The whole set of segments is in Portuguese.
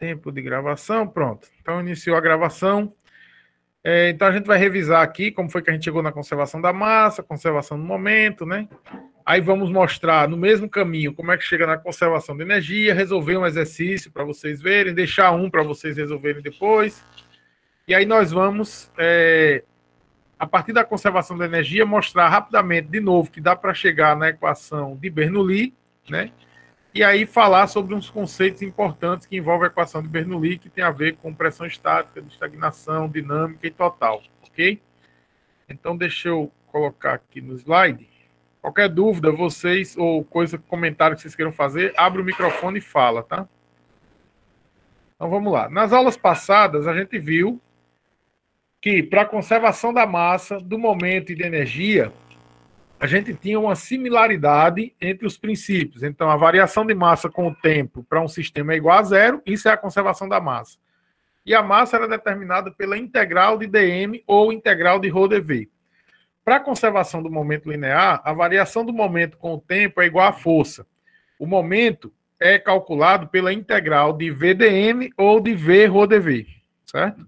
Tempo de gravação, pronto. Então iniciou a gravação. É, então a gente vai revisar aqui como foi que a gente chegou na conservação da massa, conservação do momento, né? Aí vamos mostrar no mesmo caminho como é que chega na conservação de energia, resolver um exercício para vocês verem, deixar um para vocês resolverem depois. E aí nós vamos, é, a partir da conservação da energia, mostrar rapidamente de novo que dá para chegar na equação de Bernoulli, né? e aí falar sobre uns conceitos importantes que envolvem a equação de Bernoulli, que tem a ver com pressão estática, estagnação, dinâmica e total, ok? Então, deixa eu colocar aqui no slide. Qualquer dúvida, vocês, ou coisa, comentário que vocês queiram fazer, abre o microfone e fala, tá? Então, vamos lá. Nas aulas passadas, a gente viu que para conservação da massa, do momento e de energia, a gente tinha uma similaridade entre os princípios. Então, a variação de massa com o tempo para um sistema é igual a zero, isso é a conservação da massa. E a massa era determinada pela integral de dm ou integral de Rho/dV. Para a conservação do momento linear, a variação do momento com o tempo é igual à força. O momento é calculado pela integral de vdm ou de v Rho/dV, certo?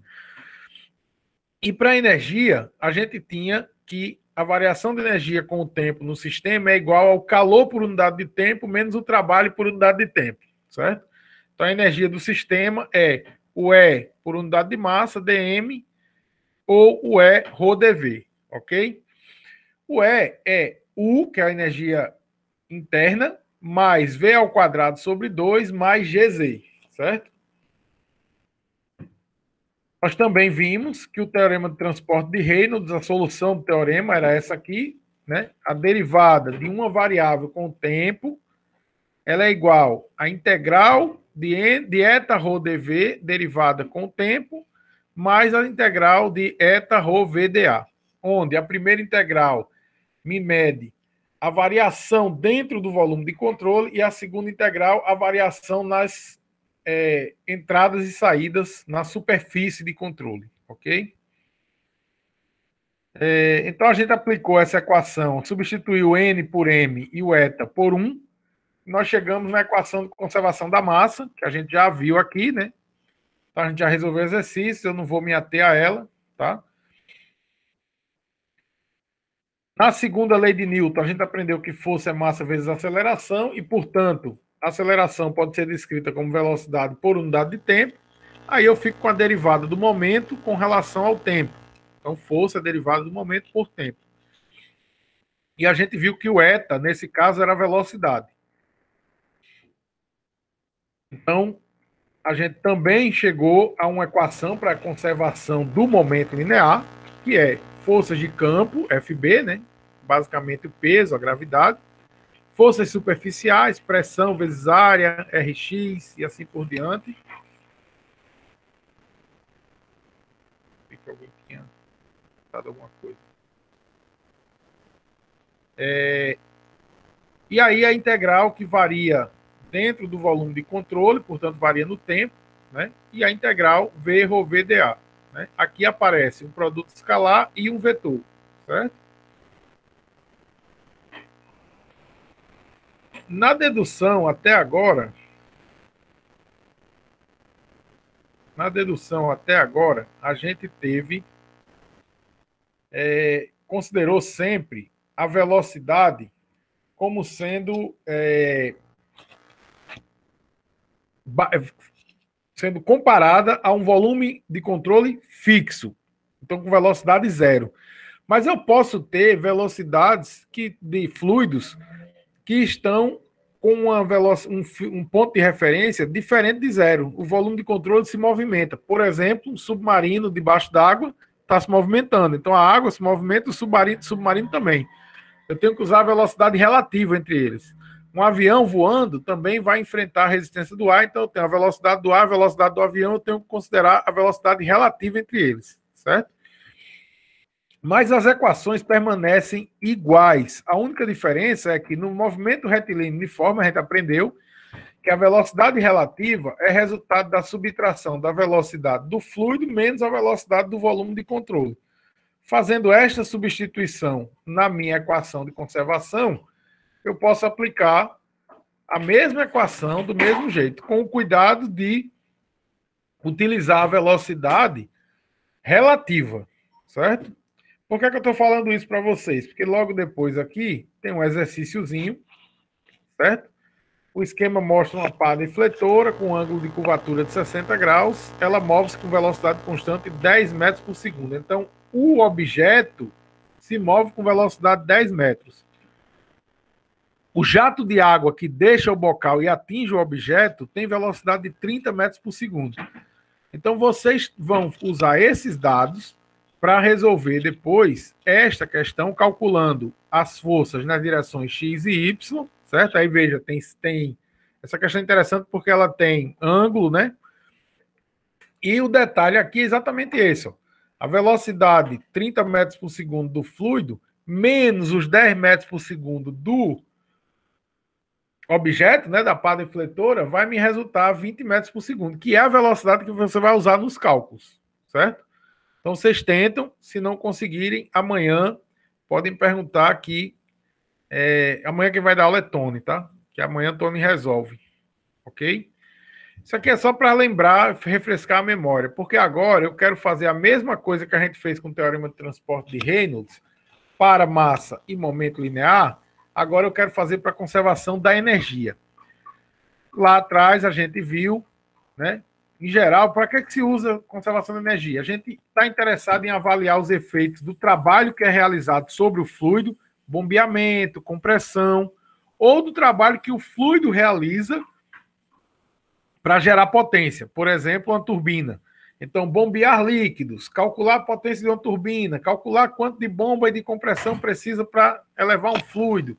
E para a energia, a gente tinha que a variação de energia com o tempo no sistema é igual ao calor por unidade de tempo menos o trabalho por unidade de tempo, certo? Então a energia do sistema é o E por unidade de massa, dm, ou o E dv, ok? O E é U, que é a energia interna, mais V ao quadrado sobre 2, mais GZ, certo? Nós também vimos que o teorema de transporte de Reynolds, a solução do teorema era essa aqui, né? A derivada de uma variável com o tempo, ela é igual à integral de, eta rho dv derivada com o tempo, mais a integral de eta rho vda, onde a primeira integral me mede a variação dentro do volume de controle e a segunda integral a variação nas é, entradas e saídas na superfície de controle, ok? É, então a gente aplicou essa equação, substituiu N por M e o eta por 1, nós chegamos na equação de conservação da massa, que a gente já viu aqui, né? Então a gente já resolveu o exercício, eu não vou me ater a ela, tá? Na segunda lei de Newton, a gente aprendeu que força é massa vezes aceleração e, portanto, aceleração pode ser descrita como velocidade por unidade de tempo, aí eu fico com a derivada do momento com relação ao tempo. Então, força é derivada do momento por tempo. E a gente viu que o eta, nesse caso, era a velocidade. Então, a gente também chegou a uma equação para a conservação do momento linear, que é forças de campo, FB, né? basicamente o peso, a gravidade, forças superficiais, pressão vezes área, RX e assim por diante. alguém tinha dado alguma coisa. É, e aí a integral que varia dentro do volume de controle, portanto varia no tempo, né? e a integral V over VDA. Né? Aqui aparece um produto escalar e um vetor, certo? Na dedução, até agora, na dedução até agora, a gente teve, é, considerou sempre a velocidade como sendo, é, sendo comparada a um volume de controle fixo, então com velocidade zero. Mas eu posso ter velocidades que, de fluidos que estão com uma um, um, ponto de referência diferente de zero. O volume de controle se movimenta. Por exemplo, um submarino debaixo d'água está se movimentando. Então a água se movimenta, o submarino, submarino também. Eu tenho que usar a velocidade relativa entre eles. Um avião voando também vai enfrentar a resistência do ar, então eu tenho a velocidade do ar, a velocidade do avião, eu tenho que considerar a velocidade relativa entre eles, certo? mas as equações permanecem iguais. A única diferença é que no movimento retilíneo uniforme, a gente aprendeu que a velocidade relativa é resultado da subtração da velocidade do fluido menos a velocidade do volume de controle. Fazendo esta substituição na minha equação de conservação, eu posso aplicar a mesma equação do mesmo jeito, com o cuidado de utilizar a velocidade relativa, certo? Por que, é que eu estou falando isso para vocês? Porque logo depois aqui tem um exercíciozinho, certo? O esquema mostra uma pá defletora com ângulo de curvatura de 60 graus. Ela move-se com velocidade constante de 10 metros por segundo. Então, o objeto se move com velocidade de 10 metros. O jato de água que deixa o bocal e atinge o objeto tem velocidade de 30 metros por segundo. Então, vocês vão usar esses dados para resolver depois esta questão, calculando as forças nas direções X e Y, certo? Aí veja, tem, tem essa questão é interessante porque ela tem ângulo, né? E o detalhe aqui é exatamente esse. Ó. A velocidade 30 metros por segundo do fluido menos os 10 metros por segundo do objeto, né, da pá defletora, vai me resultar 20 metros por segundo, que é a velocidade que você vai usar nos cálculos, certo? Então vocês tentam, se não conseguirem, amanhã podem perguntar aqui. É, amanhã quem vai dar aula é Tony, tá? Que amanhã Tony resolve, ok? Isso aqui é só para lembrar, refrescar a memória, porque agora eu quero fazer a mesma coisa que a gente fez com o Teorema de Transporte de Reynolds para massa e momento linear, agora eu quero fazer para conservação da energia. Lá atrás a gente viu né, em geral, para que, é que se usa conservação de energia? A gente está interessado em avaliar os efeitos do trabalho que é realizado sobre o fluido, bombeamento, compressão, ou do trabalho que o fluido realiza para gerar potência, por exemplo, uma turbina. Então, bombear líquidos, calcular a potência de uma turbina, calcular quanto de bomba e de compressão precisa para elevar um fluido,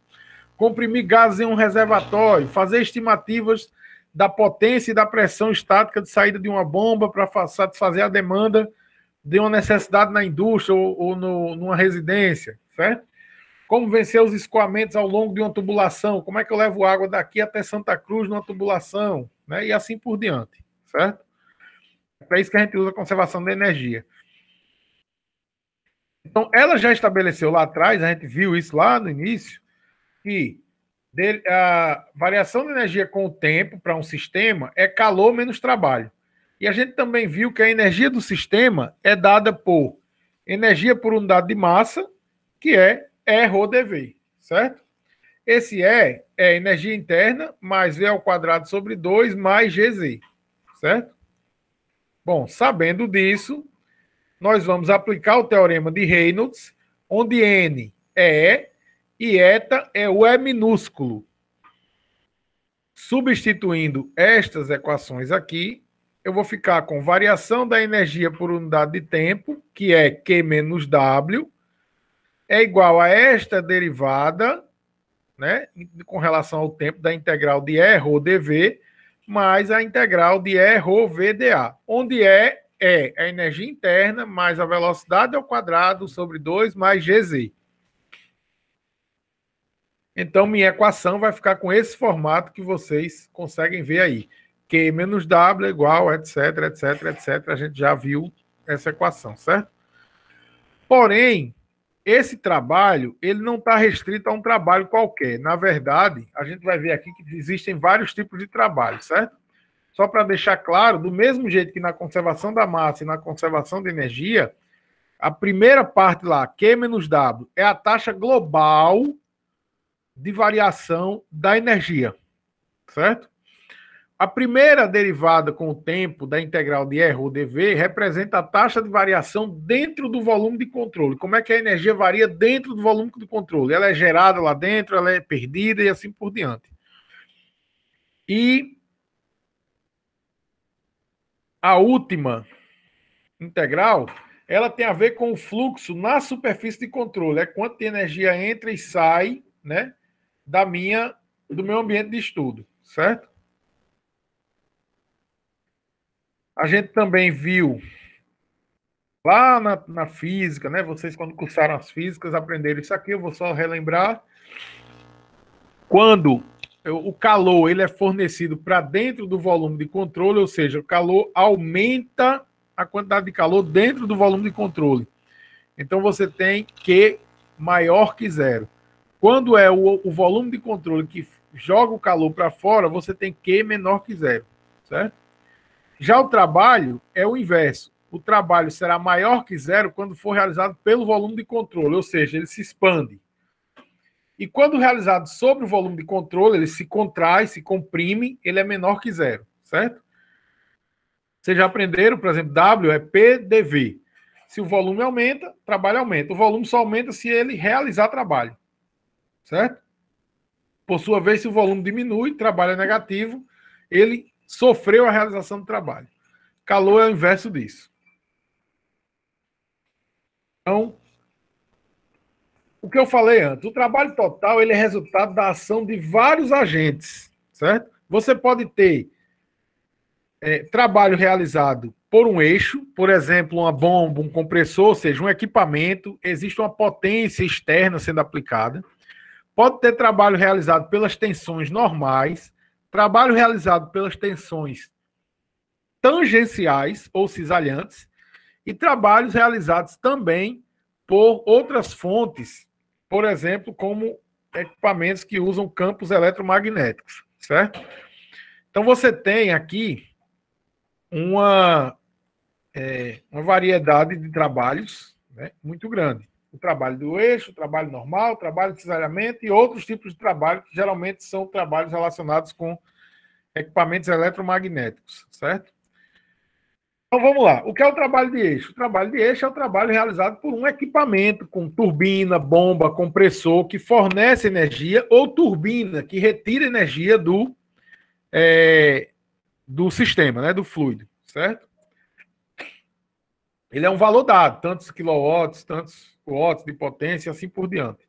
comprimir gases em um reservatório, fazer estimativas da potência e da pressão estática de saída de uma bomba para satisfazer a demanda de uma necessidade na indústria ou, ou no, numa residência, certo? Como vencer os escoamentos ao longo de uma tubulação? Como é que eu levo água daqui até Santa Cruz numa tubulação? Né? E assim por diante, certo? É para isso que a gente usa a conservação da energia. Então, ela já estabeleceu lá atrás, a gente viu isso lá no início, que de, a variação de energia com o tempo para um sistema é calor menos trabalho. E a gente também viu que a energia do sistema é dada por energia por unidade de massa, que é R rho dV, certo? Esse E é energia interna mais V ao quadrado sobre 2 mais GZ, certo? Bom, sabendo disso, nós vamos aplicar o teorema de Reynolds, onde N é E e eta é o E minúsculo. Substituindo estas equações aqui, eu vou ficar com variação da energia por unidade de tempo, que é Q menos W, é igual a esta derivada, né, com relação ao tempo da integral de E rho dV, mais a integral de E rho VDA, onde E é a energia interna mais a velocidade ao quadrado sobre 2 mais GZ. Então, minha equação vai ficar com esse formato que vocês conseguem ver aí. Q menos W igual, etc, etc, etc. A gente já viu essa equação, certo? Porém, esse trabalho, ele não está restrito a um trabalho qualquer. Na verdade, a gente vai ver aqui que existem vários tipos de trabalho, certo? Só para deixar claro, do mesmo jeito que na conservação da massa e na conservação da energia, a primeira parte lá, Q menos W, é a taxa global de variação da energia, certo? A primeira derivada com o tempo da integral de R ou dV representa a taxa de variação dentro do volume de controle. Como é que a energia varia dentro do volume de controle? Ela é gerada lá dentro, ela é perdida e assim por diante. E a última integral, ela tem a ver com o fluxo na superfície de controle. É quanto de energia entra e sai, né? da minha do meu ambiente de estudo, certo? A gente também viu lá na, na física, né? Vocês quando cursaram as físicas aprenderam isso aqui. Eu vou só relembrar quando o calor ele é fornecido para dentro do volume de controle, ou seja, o calor aumenta a quantidade de calor dentro do volume de controle. Então você tem Q maior que zero. Quando é o, o volume de controle que joga o calor para fora, você tem Q menor que zero, certo? Já o trabalho é o inverso. O trabalho será maior que zero quando for realizado pelo volume de controle, ou seja, ele se expande. E quando realizado sobre o volume de controle, ele se contrai, se comprime, ele é menor que zero, certo? Vocês já aprenderam, por exemplo, W é PDV. Se o volume aumenta, trabalho aumenta. O volume só aumenta se ele realizar trabalho certo? Por sua vez, se o volume diminui, trabalho é negativo, ele sofreu a realização do trabalho. Calor é o inverso disso. Então, o que eu falei antes, o trabalho total ele é resultado da ação de vários agentes, certo? Você pode ter é, trabalho realizado por um eixo, por exemplo, uma bomba, um compressor, ou seja, um equipamento, existe uma potência externa sendo aplicada. Pode ter trabalho realizado pelas tensões normais, trabalho realizado pelas tensões tangenciais ou cisalhantes e trabalhos realizados também por outras fontes, por exemplo, como equipamentos que usam campos eletromagnéticos, certo? Então você tem aqui uma, é, uma variedade de trabalhos né, muito grande o trabalho do eixo, o trabalho normal, o trabalho de cisalhamento e outros tipos de trabalho, que geralmente são trabalhos relacionados com equipamentos eletromagnéticos, certo? Então vamos lá. O que é o trabalho de eixo? O trabalho de eixo é o trabalho realizado por um equipamento com turbina, bomba, compressor que fornece energia ou turbina que retira energia do, é, do sistema, né, do fluido, certo? ele é um valor dado, tantos quilowatts, tantos watts de potência e assim por diante.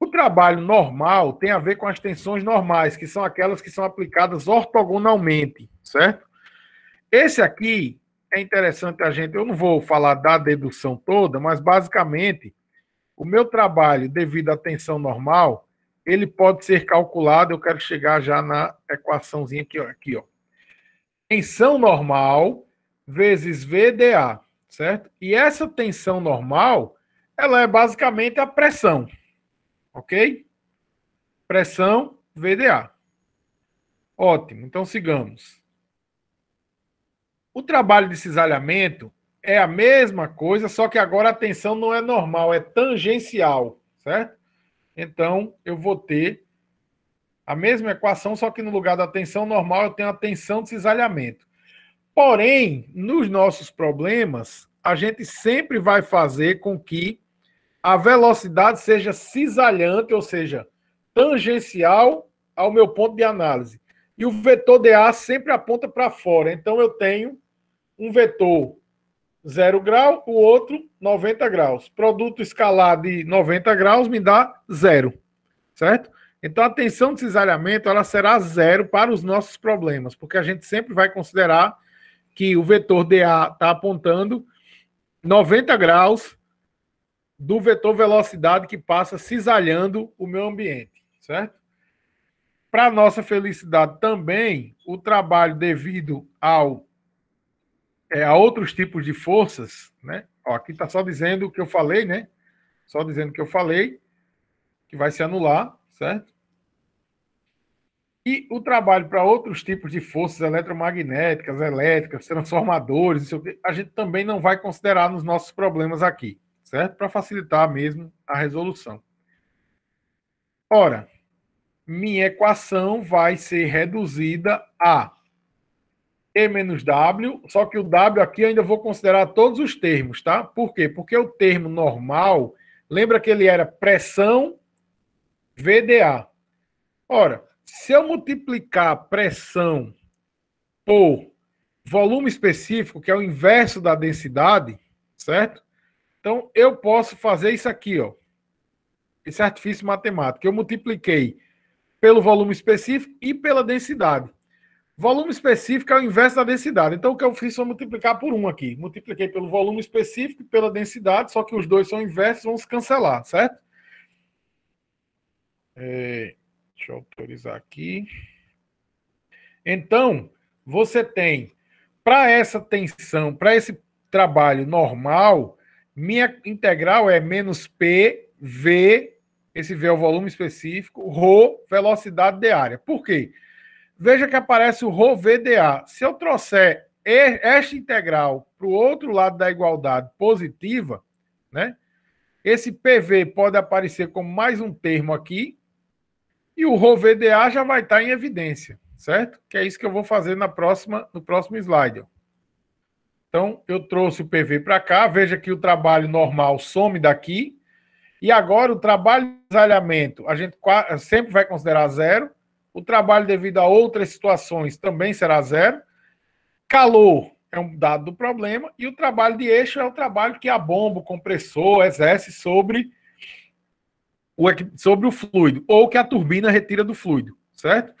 O trabalho normal tem a ver com as tensões normais, que são aquelas que são aplicadas ortogonalmente, certo? Esse aqui é interessante a gente, eu não vou falar da dedução toda, mas basicamente o meu trabalho devido à tensão normal, ele pode ser calculado, eu quero chegar já na equaçãozinha aqui, ó, aqui, ó. Tensão normal vezes VDA certo? E essa tensão normal, ela é basicamente a pressão, ok? Pressão VDA. Ótimo, então sigamos. O trabalho de cisalhamento é a mesma coisa, só que agora a tensão não é normal, é tangencial, certo? Então, eu vou ter a mesma equação, só que no lugar da tensão normal eu tenho a tensão de cisalhamento. Porém, nos nossos problemas, a gente sempre vai fazer com que a velocidade seja cisalhante, ou seja, tangencial ao meu ponto de análise. E o vetor DA sempre aponta para fora. Então, eu tenho um vetor zero grau, o outro 90 graus. Produto escalar de 90 graus me dá zero, certo? Então, a tensão de cisalhamento ela será zero para os nossos problemas, porque a gente sempre vai considerar que o vetor DA está apontando 90 graus do vetor velocidade que passa cisalhando o meu ambiente, certo? Para nossa felicidade também, o trabalho devido ao é, a outros tipos de forças, né? Ó, aqui está só dizendo o que eu falei, né? Só dizendo o que eu falei, que vai se anular, certo? E o trabalho para outros tipos de forças eletromagnéticas, elétricas, transformadores, a gente também não vai considerar nos nossos problemas aqui, certo? Para facilitar mesmo a resolução. Ora, minha equação vai ser reduzida a E menos W, só que o W aqui eu ainda vou considerar todos os termos, tá? Por quê? Porque o termo normal, lembra que ele era pressão VDA. Ora, se eu multiplicar pressão por volume específico, que é o inverso da densidade, certo? Então, eu posso fazer isso aqui, ó. Esse artifício matemático. Eu multipliquei pelo volume específico e pela densidade. Volume específico é o inverso da densidade. Então, o que eu fiz foi multiplicar por 1 um aqui. Multipliquei pelo volume específico e pela densidade, só que os dois são inversos, vão se cancelar, certo? É... Deixa eu autorizar aqui. Então, você tem, para essa tensão, para esse trabalho normal, minha integral é menos P, V, esse V é o volume específico, Rho, velocidade de área. Por quê? Veja que aparece o Rho VDA. Se eu trouxer esta integral para o outro lado da igualdade positiva, né? Esse PV pode aparecer como mais um termo aqui, e o Rho já vai estar tá em evidência, certo? Que é isso que eu vou fazer na próxima, no próximo slide. Então, eu trouxe o PV para cá, veja que o trabalho normal some daqui. E agora, o trabalho de desalhamento, a gente sempre vai considerar zero. O trabalho devido a outras situações também será zero. Calor é um dado do problema. E o trabalho de eixo é o trabalho que a bomba, o compressor, exerce sobre sobre o fluido, ou que a turbina retira do fluido, certo?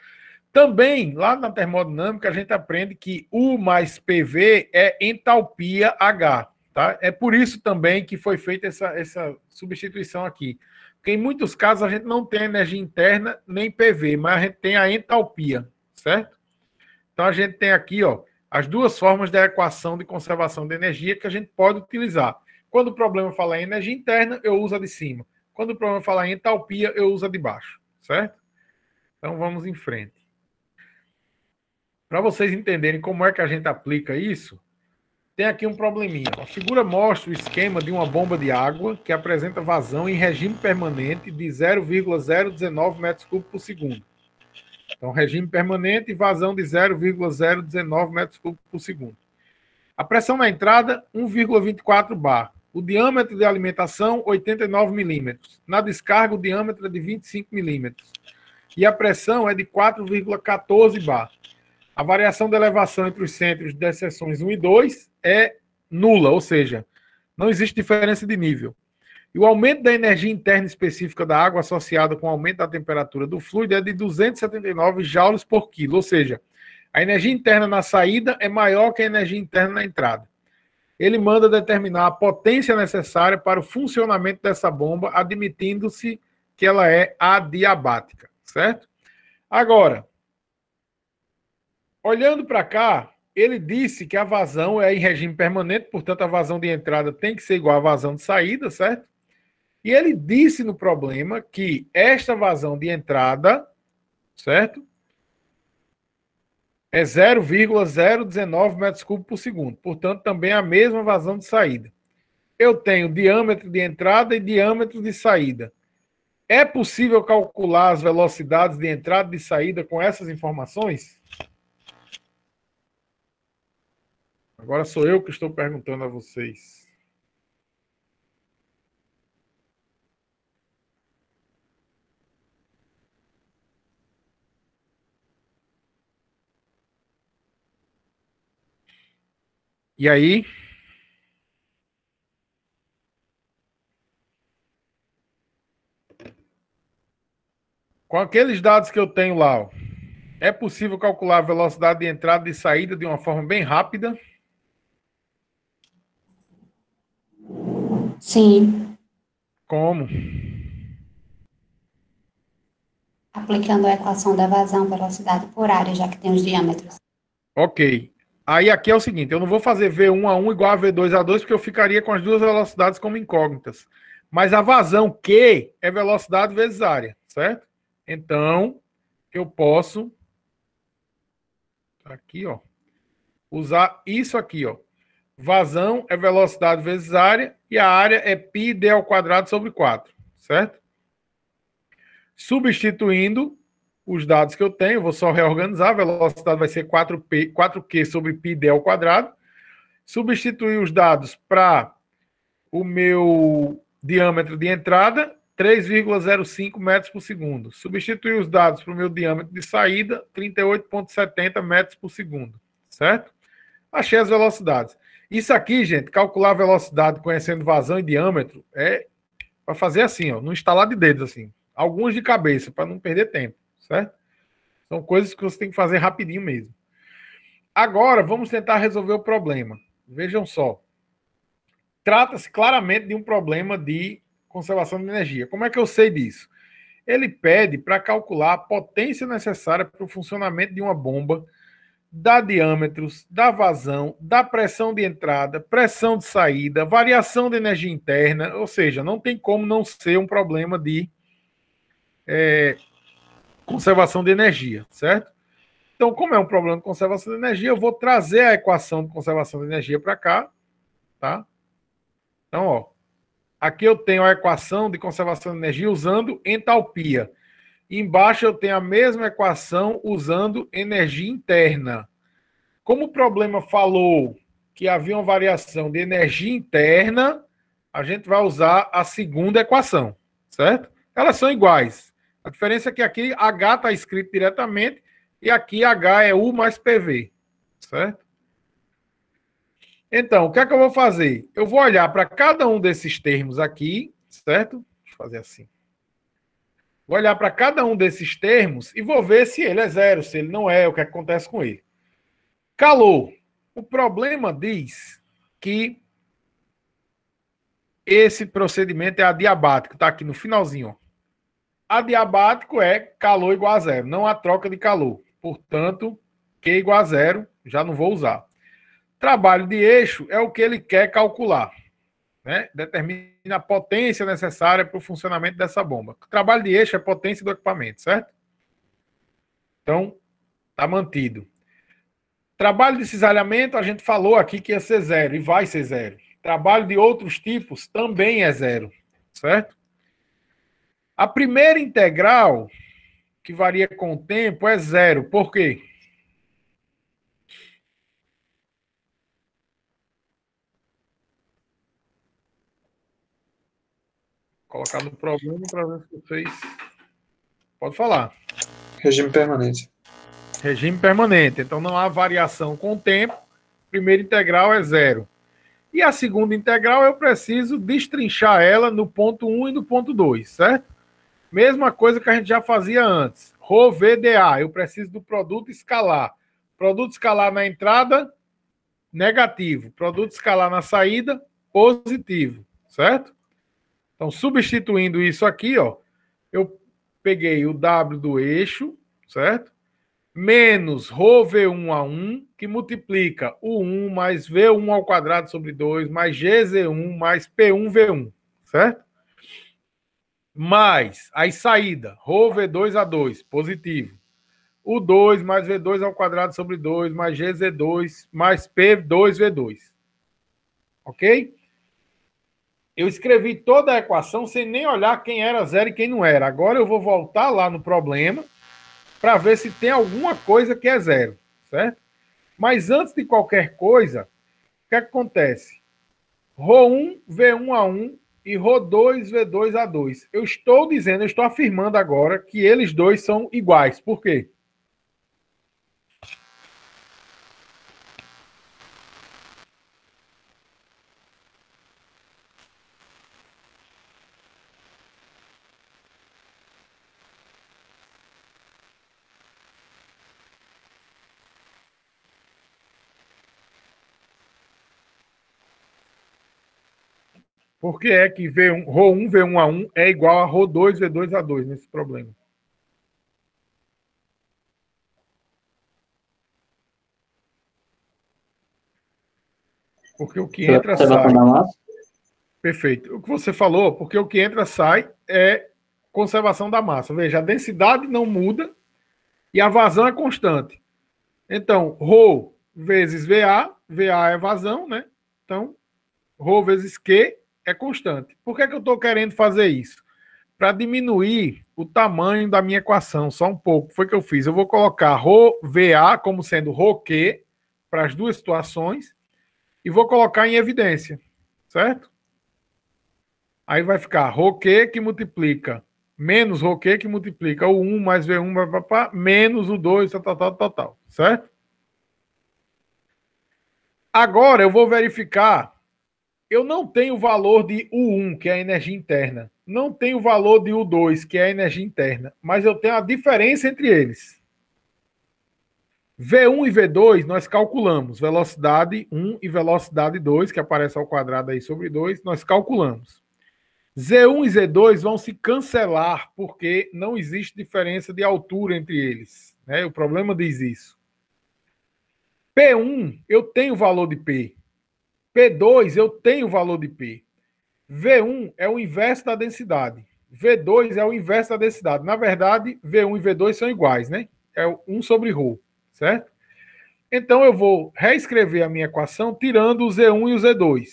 Também, lá na termodinâmica, a gente aprende que U mais PV é entalpia H, tá? É por isso também que foi feita essa, essa substituição aqui. Porque em muitos casos a gente não tem energia interna nem PV, mas a gente tem a entalpia, certo? Então a gente tem aqui, ó, as duas formas da equação de conservação de energia que a gente pode utilizar. Quando o problema fala em energia interna, eu uso a de cima. Quando o problema falar em entalpia, eu uso a de baixo, certo? Então vamos em frente. Para vocês entenderem como é que a gente aplica isso, tem aqui um probleminha. A figura mostra o esquema de uma bomba de água que apresenta vazão em regime permanente de 0,019 metros cúbicos por segundo. Então, regime permanente e vazão de 0,019 metros cúbicos por segundo. A pressão na entrada, 1,24 bar. O diâmetro de alimentação, 89 milímetros. Na descarga, o diâmetro é de 25 milímetros. E a pressão é de 4,14 bar. A variação de elevação entre os centros das seções 1 e 2 é nula, ou seja, não existe diferença de nível. E o aumento da energia interna específica da água associada com o aumento da temperatura do fluido é de 279 joules por quilo, ou seja, a energia interna na saída é maior que a energia interna na entrada ele manda determinar a potência necessária para o funcionamento dessa bomba, admitindo-se que ela é adiabática, certo? Agora, olhando para cá, ele disse que a vazão é em regime permanente, portanto, a vazão de entrada tem que ser igual à vazão de saída, certo? E ele disse no problema que esta vazão de entrada, certo? é 0,019 metros cúbicos por segundo. Portanto, também é a mesma vazão de saída. Eu tenho diâmetro de entrada e diâmetro de saída. É possível calcular as velocidades de entrada e de saída com essas informações? Agora sou eu que estou perguntando a vocês. E aí? Com aqueles dados que eu tenho lá, ó, é possível calcular a velocidade de entrada e saída de uma forma bem rápida? Sim. Como? Aplicando a equação da vazão velocidade por área, já que tem os diâmetros. Ok. Aí aqui é o seguinte, eu não vou fazer V1 a 1 igual a V2 a 2, porque eu ficaria com as duas velocidades como incógnitas. Mas a vazão Q é velocidade vezes área, certo? Então, eu posso tá aqui, ó, usar isso aqui, ó. Vazão é velocidade vezes área e a área é πd ao quadrado sobre 4, certo? Substituindo os dados que eu tenho, vou só reorganizar, a velocidade vai ser 4P, 4Q sobre πd ao quadrado, substituir os dados para o meu diâmetro de entrada, 3,05 metros por segundo. Substituir os dados para o meu diâmetro de saída, 38,70 metros por segundo, certo? Achei as velocidades. Isso aqui, gente, calcular a velocidade conhecendo vazão e diâmetro, é para fazer assim, ó, não instalar de dedos, assim. Alguns de cabeça, para não perder tempo certo? São coisas que você tem que fazer rapidinho mesmo. Agora, vamos tentar resolver o problema. Vejam só. Trata-se claramente de um problema de conservação de energia. Como é que eu sei disso? Ele pede para calcular a potência necessária para o funcionamento de uma bomba, da diâmetros, da vazão, da pressão de entrada, pressão de saída, variação de energia interna, ou seja, não tem como não ser um problema de é, conservação de energia, certo? Então, como é um problema de conservação de energia, eu vou trazer a equação de conservação de energia para cá, tá? Então, ó, aqui eu tenho a equação de conservação de energia usando entalpia. Embaixo eu tenho a mesma equação usando energia interna. Como o problema falou que havia uma variação de energia interna, a gente vai usar a segunda equação, certo? Elas são iguais. A diferença é que aqui H está escrito diretamente e aqui H é U mais PV, certo? Então, o que é que eu vou fazer? Eu vou olhar para cada um desses termos aqui, certo? Deixa eu fazer assim. Vou olhar para cada um desses termos e vou ver se ele é zero, se ele não é, o que, é que acontece com ele. Calor. O problema diz que esse procedimento é adiabático, está aqui no finalzinho. Ó adiabático é calor igual a zero, não há troca de calor. Portanto, Q igual a zero, já não vou usar. Trabalho de eixo é o que ele quer calcular. Né? Determina a potência necessária para o funcionamento dessa bomba. Trabalho de eixo é potência do equipamento, certo? Então, está mantido. Trabalho de cisalhamento, a gente falou aqui que ia ser zero, e vai ser zero. Trabalho de outros tipos também é zero, certo? A primeira integral, que varia com o tempo, é zero. Por quê? Vou colocar no programa para ver se vocês. Pode falar. Regime permanente. Regime permanente. Então não há variação com o tempo. Primeira integral é zero. E a segunda integral eu preciso destrinchar ela no ponto 1 um e no ponto 2, certo? Mesma coisa que a gente já fazia antes. ROVDA, eu preciso do produto escalar. Produto escalar na entrada, negativo. Produto escalar na saída, positivo, certo? Então, substituindo isso aqui, ó, eu peguei o W do eixo, certo? Menos Rho 1 a 1, que multiplica o 1 mais V1 ao quadrado sobre 2, mais GZ1 mais P1 V1, certo? mais as saída, Rho V2 a 2, positivo. u 2 mais V2 ao quadrado sobre 2, mais GZ2, mais P2V2. Ok? Eu escrevi toda a equação sem nem olhar quem era zero e quem não era. Agora eu vou voltar lá no problema para ver se tem alguma coisa que é zero, certo? Mas antes de qualquer coisa, o que, é acontece? Rho 1, V1 a 1 e Rho2 V2A2. Eu estou dizendo, eu estou afirmando agora que eles dois são iguais. Por quê? Por que é que V1, Rho1 V1A1 é igual a Rho2 V2A2 nesse problema? Porque o que entra você sai. Perfeito. O que você falou, porque o que entra sai é conservação da massa. Veja, a densidade não muda e a vazão é constante. Então, Rho vezes VA, VA é vazão, né? Então, Rho vezes Q é constante. Por que, é que eu estou querendo fazer isso? Para diminuir o tamanho da minha equação, só um pouco. Foi que eu fiz. Eu vou colocar Rho VA como sendo Rho Q para as duas situações e vou colocar em evidência, certo? Aí vai ficar Rho Q que multiplica menos Rho Q que multiplica o 1 mais V1 blá, blá, blá, menos o 2, tal, tal, tal, tal, certo? Agora eu vou verificar eu não tenho o valor de U1, que é a energia interna. Não tenho o valor de U2, que é a energia interna. Mas eu tenho a diferença entre eles. V1 e V2, nós calculamos velocidade 1 e velocidade 2, que aparece ao quadrado aí sobre 2, nós calculamos. Z1 e Z2 vão se cancelar, porque não existe diferença de altura entre eles. Né? O problema diz isso. P1, eu tenho o valor de P, P2 eu tenho o valor de P. V1 é o inverso da densidade. V2 é o inverso da densidade. Na verdade, V1 e V2 são iguais, né? É 1 sobre ρ, certo? Então eu vou reescrever a minha equação tirando o Z1 e o Z2.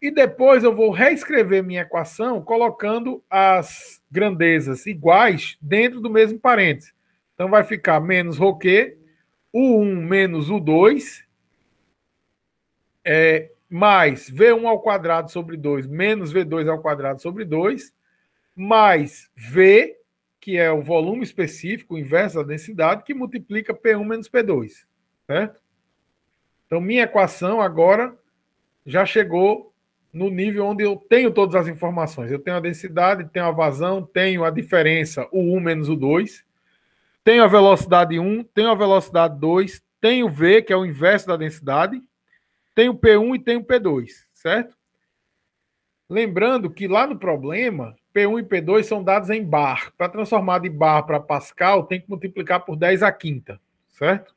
E depois eu vou reescrever minha equação colocando as grandezas iguais dentro do mesmo parênteses. Então vai ficar menos ρQ, U1 menos U2 é, mais V1 ao quadrado sobre 2 menos V2 ao quadrado sobre 2, mais V, que é o volume específico, o inverso da densidade, que multiplica P1 menos P2, certo? Então, minha equação agora já chegou no nível onde eu tenho todas as informações. Eu tenho a densidade, tenho a vazão, tenho a diferença, o 1 menos o 2, tenho a velocidade 1, tenho a velocidade 2, tenho V, que é o inverso da densidade, tem o P1 e tem o P2, certo? Lembrando que lá no problema, P1 e P2 são dados em bar. Para transformar de bar para Pascal, tem que multiplicar por 10 a quinta, certo?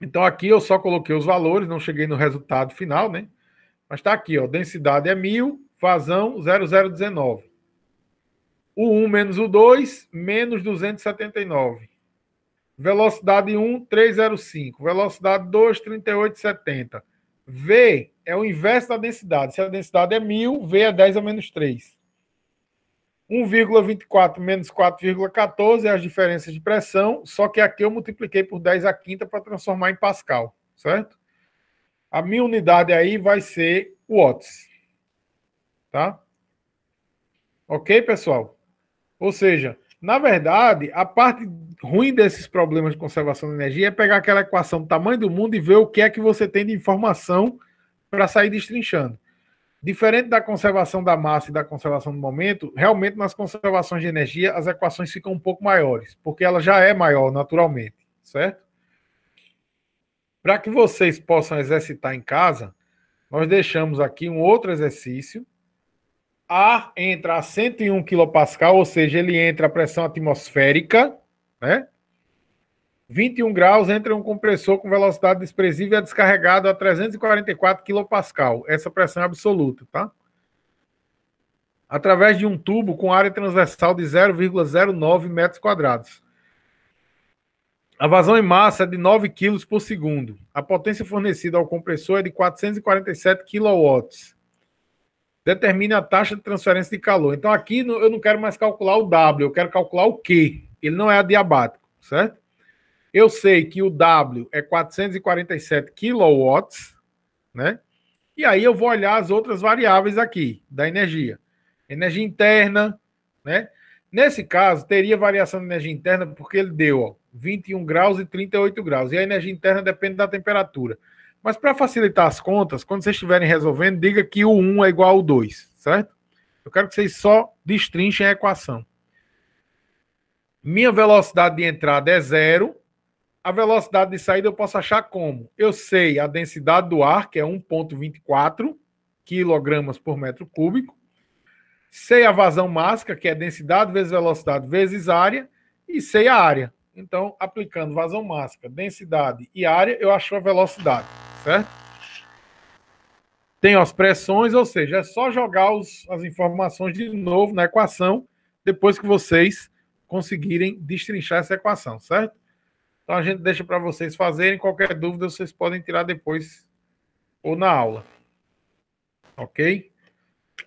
Então aqui eu só coloquei os valores, não cheguei no resultado final, né? Mas está aqui, ó, densidade é 1000, vazão 0019. O 1 menos o 2, menos 279. Velocidade 1, 305. Velocidade 2, 3870. V é o inverso da densidade. Se a densidade é 1000, V é 10 a menos 3. 1,24 menos 4,14 é as diferenças de pressão, só que aqui eu multipliquei por 10 a quinta para transformar em Pascal, certo? A minha unidade aí vai ser watts, tá? Ok, pessoal? Ou seja, na verdade, a parte ruim desses problemas de conservação de energia é pegar aquela equação do tamanho do mundo e ver o que é que você tem de informação para sair destrinchando. Diferente da conservação da massa e da conservação do momento, realmente nas conservações de energia as equações ficam um pouco maiores, porque ela já é maior naturalmente, certo? Para que vocês possam exercitar em casa, nós deixamos aqui um outro exercício ar entra a 101 kPa, ou seja, ele entra a pressão atmosférica, né? 21 graus entra um compressor com velocidade desprezível e é descarregado a 344 kPa. Essa pressão é absoluta, tá? Através de um tubo com área transversal de 0,09 metros quadrados. A vazão em massa é de 9 kg por segundo. A potência fornecida ao compressor é de 447 kW determine a taxa de transferência de calor. Então aqui eu não quero mais calcular o W, eu quero calcular o Q. Ele não é adiabático, certo? Eu sei que o W é 447 quilowatts, né? E aí eu vou olhar as outras variáveis aqui da energia. Energia interna, né? Nesse caso, teria variação de energia interna porque ele deu ó, 21 graus e 38 graus. E a energia interna depende da temperatura. Mas para facilitar as contas, quando vocês estiverem resolvendo, diga que o 1 é igual ao 2, certo? Eu quero que vocês só destrinchem a equação. Minha velocidade de entrada é zero. A velocidade de saída eu posso achar como? Eu sei a densidade do ar, que é 1,24 kg por metro cúbico. Sei a vazão máxima, que é densidade vezes velocidade vezes área. E sei a área. Então, aplicando vazão máxima, densidade e área, eu acho a velocidade, certo? Tem as pressões, ou seja, é só jogar os, as informações de novo na equação depois que vocês conseguirem destrinchar essa equação, certo? Então a gente deixa para vocês fazerem. Qualquer dúvida vocês podem tirar depois ou na aula. Ok?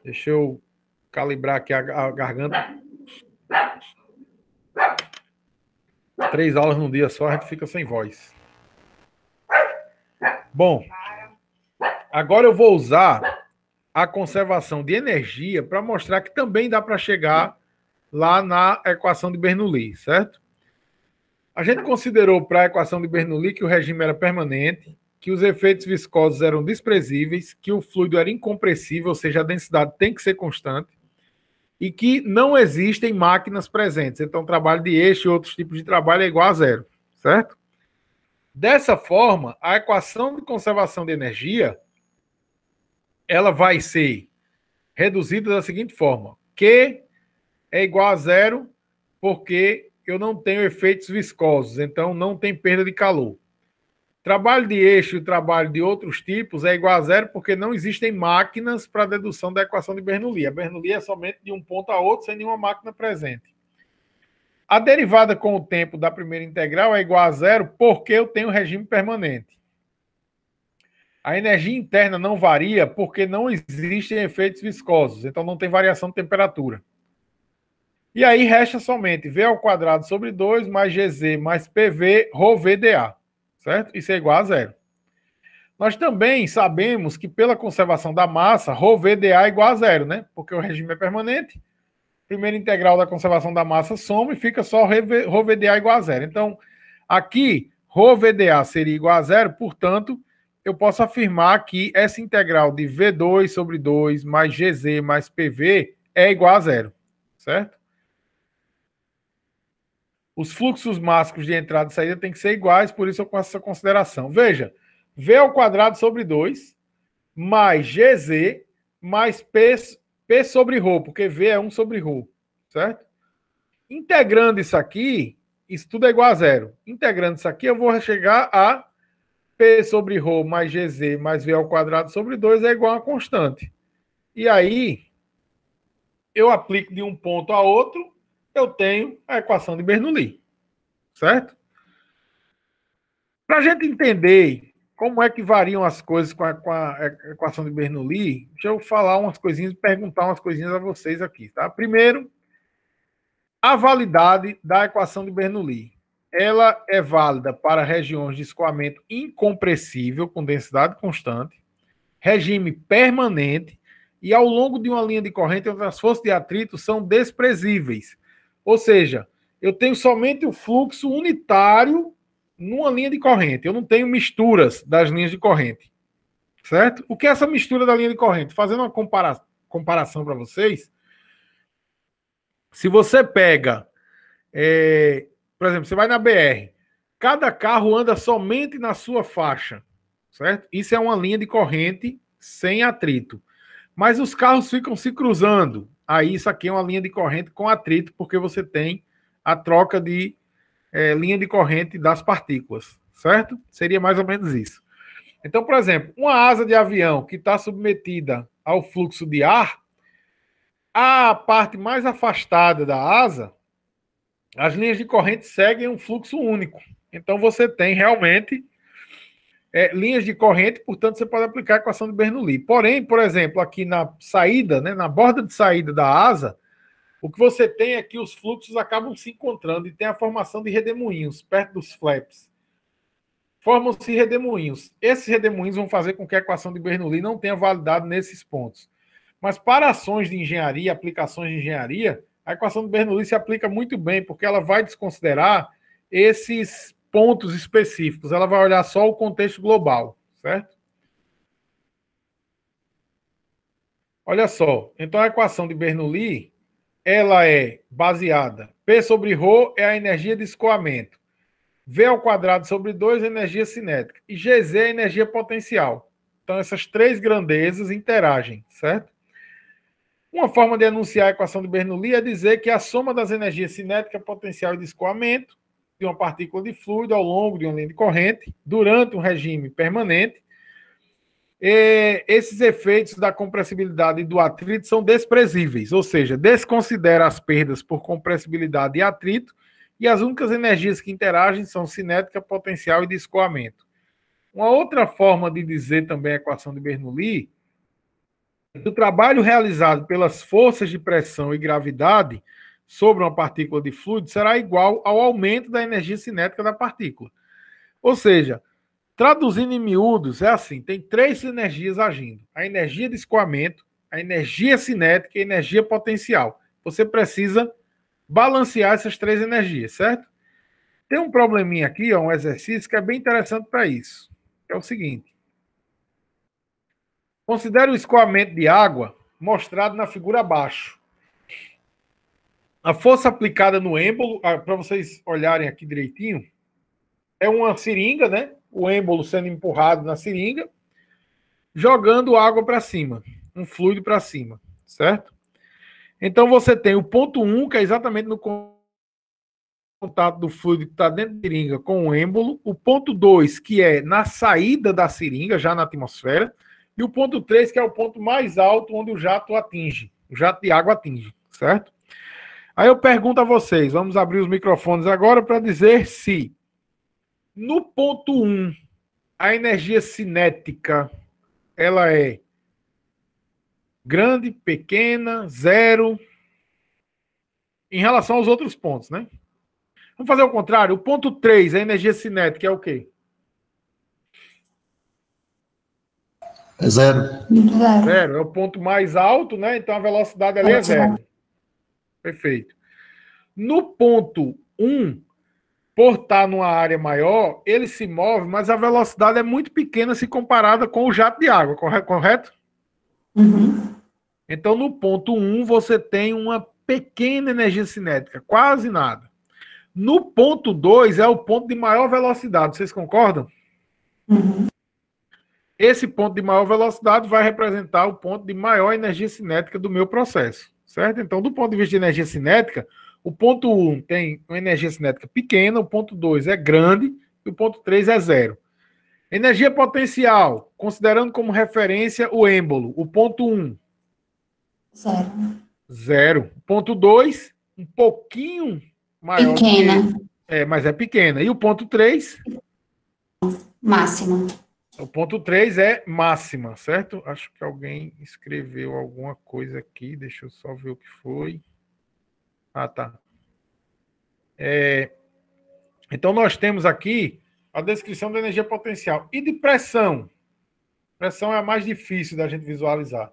Deixa eu calibrar aqui a garganta. Três aulas num dia só, a gente fica sem voz. Bom, agora eu vou usar a conservação de energia para mostrar que também dá para chegar lá na equação de Bernoulli, certo? A gente considerou para a equação de Bernoulli que o regime era permanente, que os efeitos viscosos eram desprezíveis, que o fluido era incompressível, ou seja, a densidade tem que ser constante, e que não existem máquinas presentes. Então, trabalho de este e outros tipos de trabalho é igual a zero, certo? Dessa forma, a equação de conservação de energia ela vai ser reduzida da seguinte forma: Q é igual a zero porque eu não tenho efeitos viscosos, então não tem perda de calor. Trabalho de eixo e trabalho de outros tipos é igual a zero porque não existem máquinas para dedução da equação de Bernoulli. A Bernoulli é somente de um ponto a outro sem nenhuma máquina presente. A derivada com o tempo da primeira integral é igual a zero porque eu tenho regime permanente. A energia interna não varia porque não existem efeitos viscosos, então não tem variação de temperatura. E aí resta somente V ao quadrado sobre 2 mais GZ mais PV, rho VDA certo? Isso é igual a zero. Nós também sabemos que pela conservação da massa, VDA é igual a zero, né? Porque o regime é permanente. Primeira integral da conservação da massa soma e fica só VDA é igual a zero. Então, aqui, VDA seria igual a zero, portanto, eu posso afirmar que essa integral de V2 sobre 2 mais GZ mais PV é igual a zero, certo? Os fluxos máximos de entrada e saída têm que ser iguais, por isso eu faço essa consideração. Veja, V ao quadrado sobre 2, mais GZ, mais P, P sobre Rho, porque V é 1 sobre Rho, certo? Integrando isso aqui, isso tudo é igual a zero. Integrando isso aqui, eu vou chegar a P sobre Rho mais GZ mais V ao quadrado sobre 2 é igual a constante. E aí, eu aplico de um ponto a outro eu tenho a equação de Bernoulli. Certo? Para a gente entender como é que variam as coisas com a, com a, equação de Bernoulli, deixa eu falar umas coisinhas, perguntar umas coisinhas a vocês aqui, tá? Primeiro, a validade da equação de Bernoulli. Ela é válida para regiões de escoamento incompressível com densidade constante, regime permanente e ao longo de uma linha de corrente onde as forças de atrito são desprezíveis, ou seja, eu tenho somente o fluxo unitário numa linha de corrente. Eu não tenho misturas das linhas de corrente. Certo? O que é essa mistura da linha de corrente? Fazendo uma compara comparação para vocês, se você pega, é, por exemplo, você vai na BR, cada carro anda somente na sua faixa, certo? Isso é uma linha de corrente sem atrito. Mas os carros ficam se cruzando, aí isso aqui é uma linha de corrente com atrito, porque você tem a troca de é, linha de corrente das partículas, certo? Seria mais ou menos isso. Então, por exemplo, uma asa de avião que está submetida ao fluxo de ar, a parte mais afastada da asa, as linhas de corrente seguem um fluxo único. Então, você tem realmente é, linhas de corrente, portanto, você pode aplicar a equação de Bernoulli. Porém, por exemplo, aqui na saída, né, na borda de saída da asa, o que você tem é que os fluxos acabam se encontrando e tem a formação de redemoinhos perto dos flaps. Formam-se redemoinhos. Esses redemoinhos vão fazer com que a equação de Bernoulli não tenha validade nesses pontos. Mas para ações de engenharia, aplicações de engenharia, a equação de Bernoulli se aplica muito bem, porque ela vai desconsiderar esses pontos específicos, ela vai olhar só o contexto global, certo? Olha só, então a equação de Bernoulli, ela é baseada, P sobre Rho é a energia de escoamento, V ao quadrado sobre 2 é energia cinética, e GZ é energia potencial. Então essas três grandezas interagem, certo? Uma forma de enunciar a equação de Bernoulli é dizer que a soma das energias cinética, potencial e de escoamento de uma partícula de fluido ao longo de uma linha de corrente, durante um regime permanente. E esses efeitos da compressibilidade e do atrito são desprezíveis, ou seja, desconsidera as perdas por compressibilidade e atrito, e as únicas energias que interagem são cinética, potencial e de escoamento. Uma outra forma de dizer também a equação de Bernoulli, do é trabalho realizado pelas forças de pressão e gravidade, sobre uma partícula de fluido será igual ao aumento da energia cinética da partícula. Ou seja, traduzindo em miúdos, é assim: tem três energias agindo: a energia de escoamento, a energia cinética e a energia potencial. Você precisa balancear essas três energias, certo? Tem um probleminha aqui, ó, um exercício que é bem interessante para isso. É o seguinte: considere o escoamento de água mostrado na figura abaixo. A força aplicada no êmbolo, ah, para vocês olharem aqui direitinho, é uma seringa, né? O êmbolo sendo empurrado na seringa, jogando água para cima, um fluido para cima, certo? Então você tem o ponto 1, um, que é exatamente no contato do fluido que está dentro da seringa com o êmbolo, o ponto 2, que é na saída da seringa, já na atmosfera, e o ponto 3, que é o ponto mais alto onde o jato atinge, o jato de água atinge, certo? Aí eu pergunto a vocês, vamos abrir os microfones agora para dizer se no ponto 1 um, a energia cinética ela é grande, pequena, zero em relação aos outros pontos, né? Vamos fazer o contrário. O ponto 3, a energia cinética é o quê? É zero. zero. Zero. É o ponto mais alto, né? Então a velocidade ali é zero. Perfeito. No ponto 1, um, por estar numa área maior, ele se move, mas a velocidade é muito pequena se comparada com o jato de água, correto? Uhum. Então, no ponto 1, um, você tem uma pequena energia cinética, quase nada. No ponto 2 é o ponto de maior velocidade, vocês concordam? Uhum. Esse ponto de maior velocidade vai representar o ponto de maior energia cinética do meu processo certo? Então, do ponto de vista de energia cinética, o ponto 1 um tem uma energia cinética pequena, o ponto 2 é grande e o ponto 3 é zero. Energia potencial, considerando como referência o êmbolo, o ponto 1. Um. Zero. Zero. Ponto 2, um pouquinho maior. Pequena. Que, é, mas é pequena. E o ponto 3? Máximo. O ponto 3 é máxima, certo? Acho que alguém escreveu alguma coisa aqui. Deixa eu só ver o que foi. Ah, tá. É, então, nós temos aqui a descrição da energia potencial e de pressão. Pressão é a mais difícil da gente visualizar.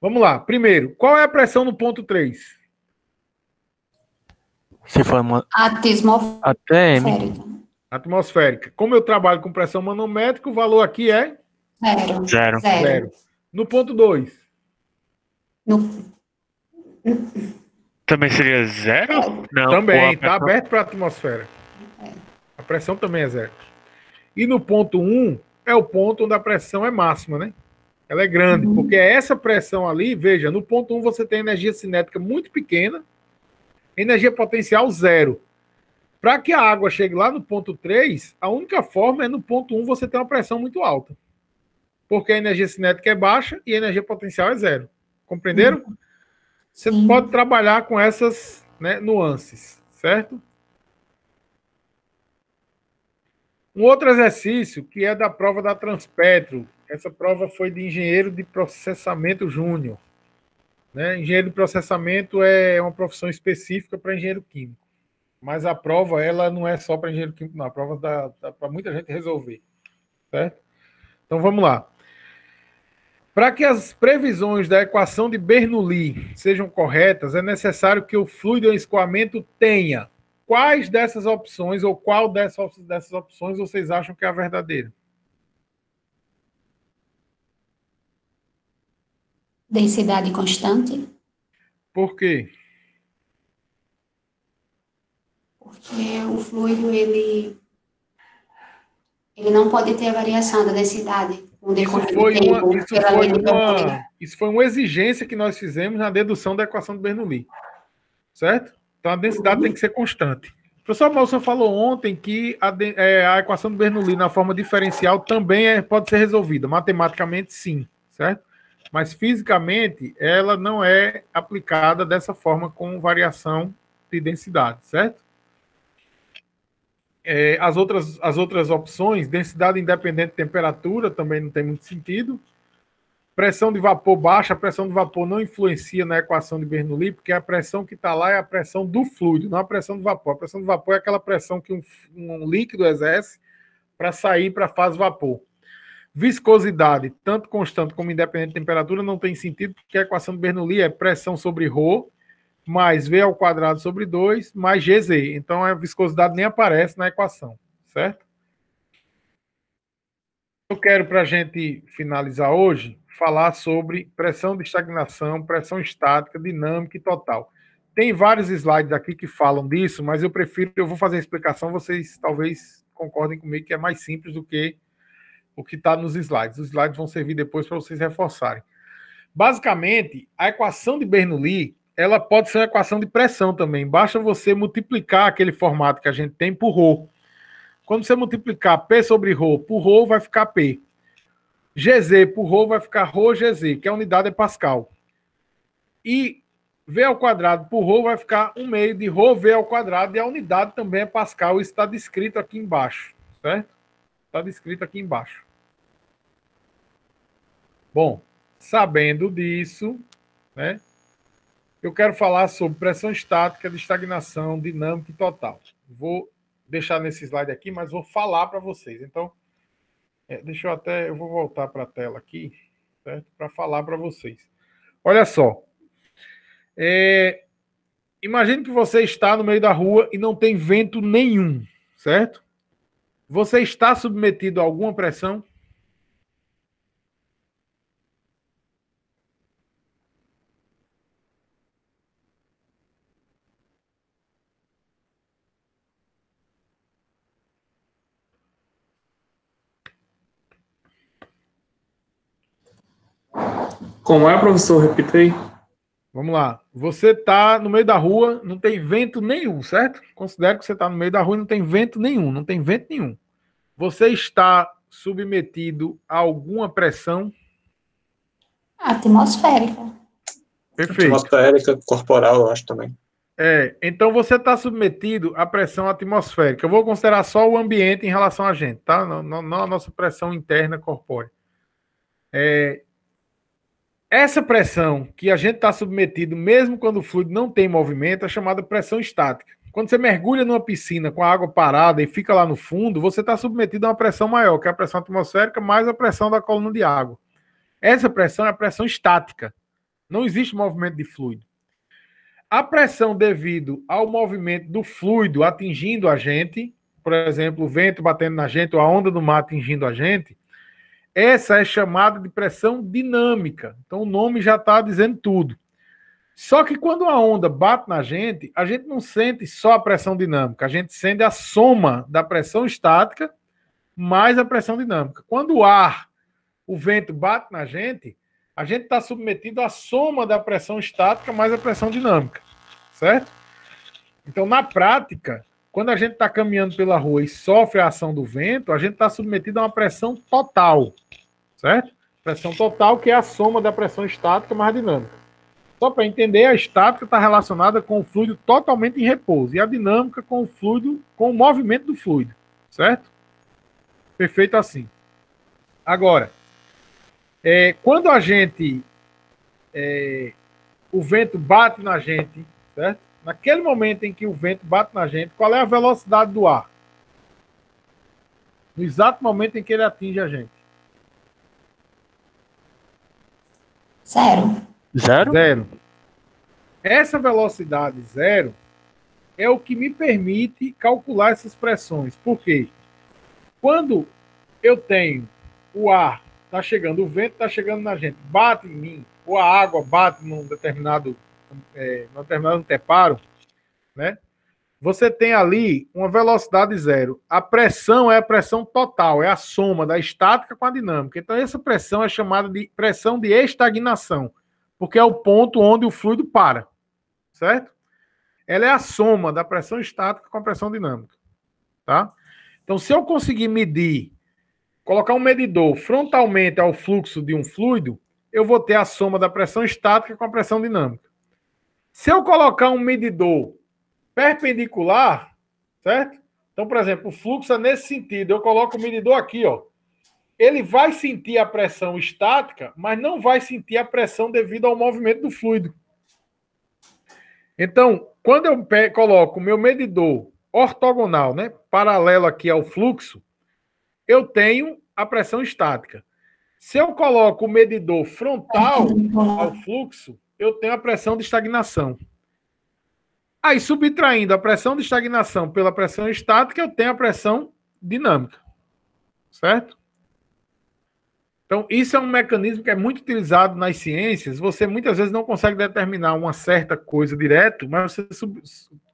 Vamos lá. Primeiro, qual é a pressão no ponto 3? Se for uma... Atmosférica. Atmosférica. Como eu trabalho com pressão manométrica, o valor aqui é? Zero. Zero. Zero. Zero. No ponto 2? No... Também seria zero? É. Não, também, está aberto para a atmosfera. É. A pressão também é zero. E no ponto 1 um, é o ponto onde a pressão é máxima, né? Ela é grande, uhum. porque é essa pressão ali, veja, no ponto 1 um você tem energia cinética muito pequena, energia potencial zero. Para que a água chegue lá no ponto 3, a única forma é no ponto 1 você ter uma pressão muito alta. Porque a energia cinética é baixa e a energia potencial é zero. Compreenderam? Uhum. Você pode trabalhar com essas né, nuances, certo? Um outro exercício que é da prova da Transpetro. Essa prova foi de engenheiro de processamento júnior. Né? Engenheiro de processamento é uma profissão específica para engenheiro químico. Mas a prova, ela não é só para engenheiro químico, não. A prova dá, dá para muita gente resolver. Certo? Então vamos lá. Para que as previsões da equação de Bernoulli sejam corretas, é necessário que o fluido em escoamento tenha quais dessas opções ou qual dessas, dessas opções vocês acham que é a verdadeira? Densidade constante. Por quê? porque o fluido ele ele não pode ter a variação da densidade. isso foi, tempo, uma, isso, foi uma, isso foi uma exigência que nós fizemos na dedução da equação de Bernoulli. Certo? Então a densidade uhum. tem que ser constante. O professor Malson falou ontem que a, é, a, equação de Bernoulli na forma diferencial também é, pode ser resolvida. Matematicamente, sim. Certo? Mas fisicamente, ela não é aplicada dessa forma com variação de densidade. Certo? É, as, outras, as outras opções, densidade independente de temperatura, também não tem muito sentido. Pressão de vapor baixa, a pressão de vapor não influencia na equação de Bernoulli, porque a pressão que está lá é a pressão do fluido, não a pressão do vapor. A pressão do vapor é aquela pressão que um, um líquido exerce para sair para a fase vapor. Viscosidade, tanto constante como independente de temperatura, não tem sentido, porque a equação de Bernoulli é pressão sobre rho mais V ao quadrado sobre 2 mais GZ. Então a viscosidade nem aparece na equação, certo? Eu quero, para a gente finalizar hoje, falar sobre pressão de estagnação, pressão estática, dinâmica e total. Tem vários slides aqui que falam disso, mas eu prefiro, eu vou fazer a explicação, vocês talvez concordem comigo que é mais simples do que o que está nos slides. Os slides vão servir depois para vocês reforçarem. Basicamente, a equação de Bernoulli ela pode ser uma equação de pressão também. Basta você multiplicar aquele formato que a gente tem por ρ Quando você multiplicar P sobre ρ por ρ vai ficar P. GZ por ρ vai ficar ρGZ, GZ, que a unidade é Pascal. E V ao quadrado por ρ vai ficar 1 meio de ρV ao quadrado, e a unidade também é Pascal. Isso está descrito aqui embaixo, certo? Está descrito aqui embaixo. Bom, sabendo disso, né? Eu quero falar sobre pressão estática, de estagnação, dinâmica e total. Vou deixar nesse slide aqui, mas vou falar para vocês. Então, é, deixa eu até, eu vou voltar para a tela aqui, certo? Para falar para vocês. Olha só. É, imagine que você está no meio da rua e não tem vento nenhum, certo? Você está submetido a alguma pressão? Como é, professor? Repita aí. Vamos lá. Você está no meio da rua, não tem vento nenhum, certo? Considere que você está no meio da rua e não tem vento nenhum, não tem vento nenhum. Você está submetido a alguma pressão? Ah, atmosférica. Perfeito. Atmosférica, corporal, eu acho também. É, então você está submetido à pressão atmosférica. Eu vou considerar só o ambiente em relação a gente, tá? Não, não, não a nossa pressão interna corpórea. É, essa pressão que a gente está submetido, mesmo quando o fluido não tem movimento, é chamada pressão estática. Quando você mergulha numa piscina com a água parada e fica lá no fundo, você está submetido a uma pressão maior, que é a pressão atmosférica mais a pressão da coluna de água. Essa pressão é a pressão estática. Não existe movimento de fluido. A pressão devido ao movimento do fluido atingindo a gente, por exemplo, o vento batendo na gente ou a onda do mar atingindo a gente, essa é chamada de pressão dinâmica. Então o nome já está dizendo tudo. Só que quando a onda bate na gente, a gente não sente só a pressão dinâmica, a gente sente a soma da pressão estática mais a pressão dinâmica. Quando o ar, o vento bate na gente, a gente está submetido à soma da pressão estática mais a pressão dinâmica, certo? Então, na prática, quando a gente está caminhando pela rua e sofre a ação do vento, a gente está submetido a uma pressão total, certo? Pressão total, que é a soma da pressão estática mais dinâmica. Só para entender, a estática está relacionada com o fluido totalmente em repouso e a dinâmica com o fluido, com o movimento do fluido, certo? Perfeito assim. Agora, é, quando a gente é, o vento bate na gente, certo? naquele momento em que o vento bate na gente, qual é a velocidade do ar? No exato momento em que ele atinge a gente. Zero. Zero? Zero. Essa velocidade zero é o que me permite calcular essas pressões. Por quê? Quando eu tenho o ar, está chegando, o vento está chegando na gente, bate em mim, ou a água bate num determinado é, no terminal de anteparo, né? Você tem ali uma velocidade zero. A pressão é a pressão total, é a soma da estática com a dinâmica. Então, essa pressão é chamada de pressão de estagnação, porque é o ponto onde o fluido para, certo? Ela é a soma da pressão estática com a pressão dinâmica, tá? Então, se eu conseguir medir, colocar um medidor frontalmente ao fluxo de um fluido, eu vou ter a soma da pressão estática com a pressão dinâmica. Se eu colocar um medidor perpendicular, certo? Então, por exemplo, o fluxo é nesse sentido. Eu coloco o medidor aqui, ó. Ele vai sentir a pressão estática, mas não vai sentir a pressão devido ao movimento do fluido. Então, quando eu coloco o meu medidor ortogonal, né, paralelo aqui ao fluxo, eu tenho a pressão estática. Se eu coloco o medidor frontal ao fluxo, eu tenho a pressão de estagnação. Aí, subtraindo a pressão de estagnação pela pressão estática, eu tenho a pressão dinâmica. Certo? Então, isso é um mecanismo que é muito utilizado nas ciências. Você muitas vezes não consegue determinar uma certa coisa direto, mas você,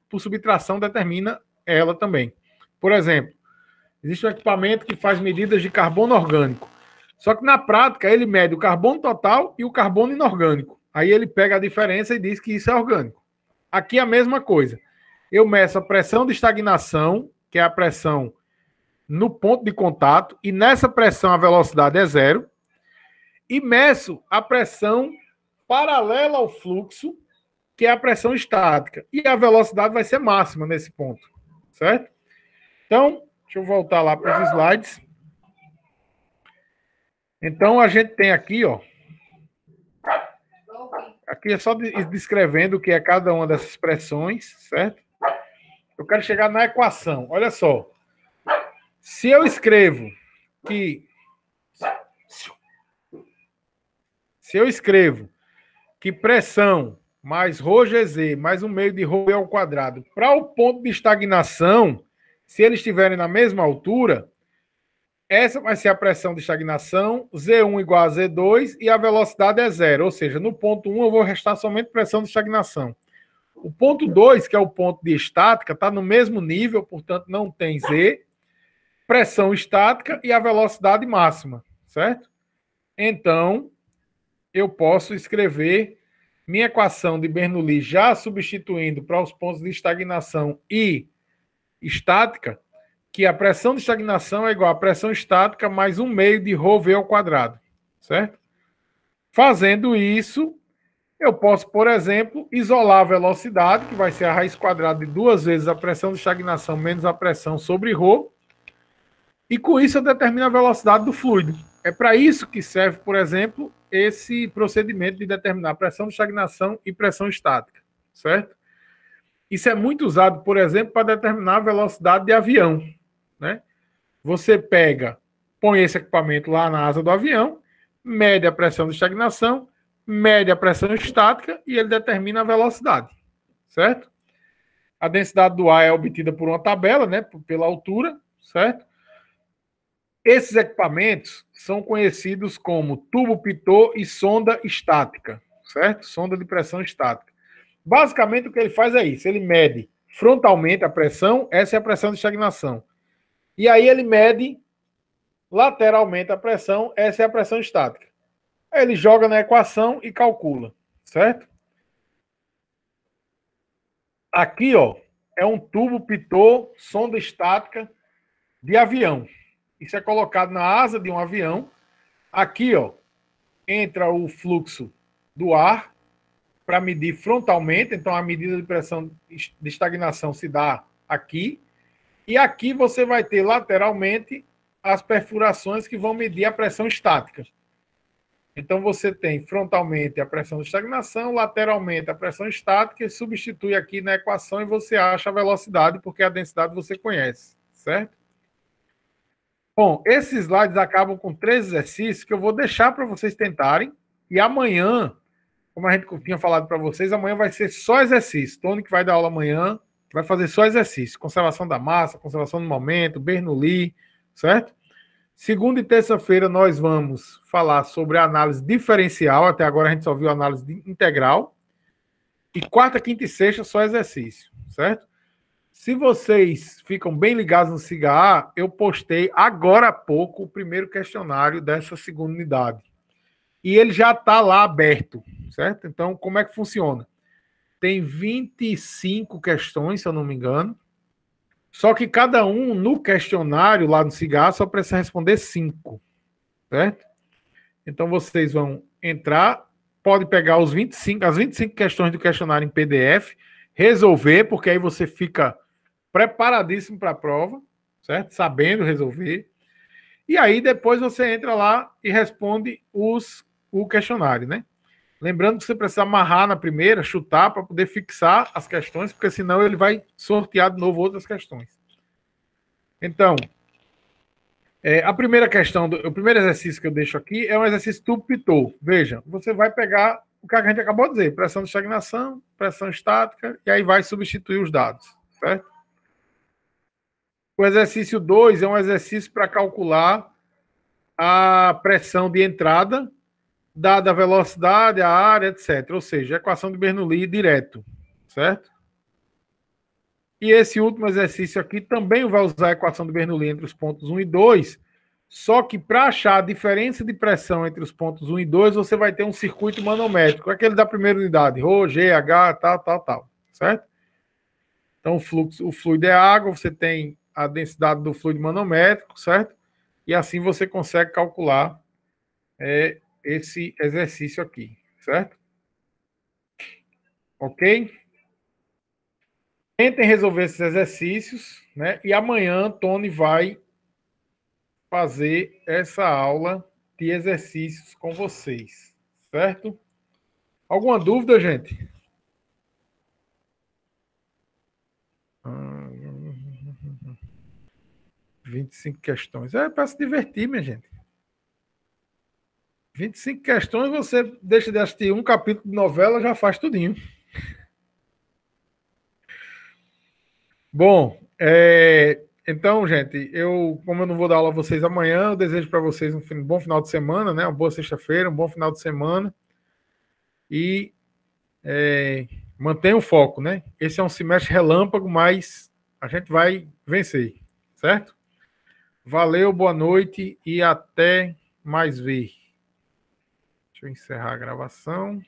por subtração, determina ela também. Por exemplo, existe um equipamento que faz medidas de carbono orgânico. Só que na prática, ele mede o carbono total e o carbono inorgânico. Aí ele pega a diferença e diz que isso é orgânico. Aqui é a mesma coisa. Eu meço a pressão de estagnação, que é a pressão no ponto de contato, e nessa pressão a velocidade é zero. E meço a pressão paralela ao fluxo, que é a pressão estática. E a velocidade vai ser máxima nesse ponto, certo? Então, deixa eu voltar lá para os slides. Então, a gente tem aqui, ó. Aqui é só descrevendo o que é cada uma dessas pressões, certo? Eu quero chegar na equação. Olha só. Se eu escrevo que. Se eu escrevo que pressão mais ρGZ mais um meio de rho é ao quadrado para o ponto de estagnação, se eles estiverem na mesma altura, essa vai ser a pressão de estagnação, Z1 igual a Z2 e a velocidade é zero. Ou seja, no ponto 1 eu vou restar somente pressão de estagnação. O ponto 2, que é o ponto de estática, está no mesmo nível, portanto não tem Z, pressão estática e a velocidade máxima, certo? Então, eu posso escrever minha equação de Bernoulli já substituindo para os pontos de estagnação e estática, que a pressão de estagnação é igual à pressão estática mais um meio de ρV ao quadrado, certo? Fazendo isso, eu posso, por exemplo, isolar a velocidade, que vai ser a raiz quadrada de duas vezes a pressão de estagnação menos a pressão sobre ρ, e com isso eu determino a velocidade do fluido. É para isso que serve, por exemplo, esse procedimento de determinar pressão de estagnação e pressão estática, certo? Isso é muito usado, por exemplo, para determinar a velocidade de avião, né? Você pega, põe esse equipamento lá na asa do avião, mede a pressão de estagnação, mede a pressão estática e ele determina a velocidade, certo? A densidade do ar é obtida por uma tabela, né, pela altura, certo? Esses equipamentos são conhecidos como tubo pitot e sonda estática, certo? Sonda de pressão estática. Basicamente o que ele faz é isso, ele mede frontalmente a pressão, essa é a pressão de estagnação. E aí ele mede lateralmente a pressão, essa é a pressão estática. ele joga na equação e calcula, certo? Aqui, ó, é um tubo pitot, sonda estática de avião. Isso é colocado na asa de um avião. Aqui, ó, entra o fluxo do ar para medir frontalmente, então a medida de pressão de estagnação se dá aqui, e aqui você vai ter lateralmente as perfurações que vão medir a pressão estática. Então você tem frontalmente a pressão de estagnação, lateralmente a pressão estática e substitui aqui na equação e você acha a velocidade, porque a densidade você conhece, certo? Bom, esses slides acabam com três exercícios que eu vou deixar para vocês tentarem. E amanhã, como a gente tinha falado para vocês, amanhã vai ser só exercício. Tony que vai dar aula amanhã, vai fazer só exercício, conservação da massa, conservação do momento, Bernoulli, certo? Segunda e terça-feira nós vamos falar sobre a análise diferencial, até agora a gente só viu a análise integral. E quarta, quinta e sexta só exercício, certo? Se vocês ficam bem ligados no Ciga, eu postei agora há pouco o primeiro questionário dessa segunda unidade. E ele já está lá aberto, certo? Então, como é que funciona? tem 25 questões, se eu não me engano. Só que cada um no questionário lá no cigarro só precisa responder cinco, certo? Então vocês vão entrar, pode pegar os 25, as 25 questões do questionário em PDF, resolver, porque aí você fica preparadíssimo para a prova, certo? Sabendo resolver. E aí depois você entra lá e responde os o questionário, né? Lembrando que você precisa amarrar na primeira, chutar para poder fixar as questões, porque senão ele vai sortear de novo outras questões. Então, é, a primeira questão, do, o primeiro exercício que eu deixo aqui é um exercício tubo-pitot. Veja, você vai pegar o que a gente acabou de dizer, pressão de estagnação, pressão estática, e aí vai substituir os dados, certo? O exercício 2 é um exercício para calcular a pressão de entrada dada a velocidade, a área, etc. Ou seja, equação de Bernoulli direto, certo? E esse último exercício aqui também vai usar a equação de Bernoulli entre os pontos 1 e 2, só que para achar a diferença de pressão entre os pontos 1 e 2, você vai ter um circuito manométrico, aquele da primeira unidade, Rho, G, H, tal, tal, tal, certo? Então o fluxo, o fluido é água, você tem a densidade do fluido manométrico, certo? E assim você consegue calcular é, esse exercício aqui, certo? Ok? Tentem resolver esses exercícios, né? E amanhã Tony vai fazer essa aula de exercícios com vocês, certo? Alguma dúvida, gente? Hum, ah, 25 questões. É para se divertir, minha gente. 25 questões, você deixa de assistir um capítulo de novela, já faz tudinho. Bom, é, então, gente, eu, como eu não vou dar aula a vocês amanhã, eu desejo para vocês um bom final de semana, né? Uma boa sexta-feira, um bom final de semana. E é, mantenha o foco, né? Esse é um semestre relâmpago, mas a gente vai vencer, certo? Valeu, boa noite e até mais ver. Deixa eu encerrar a gravação.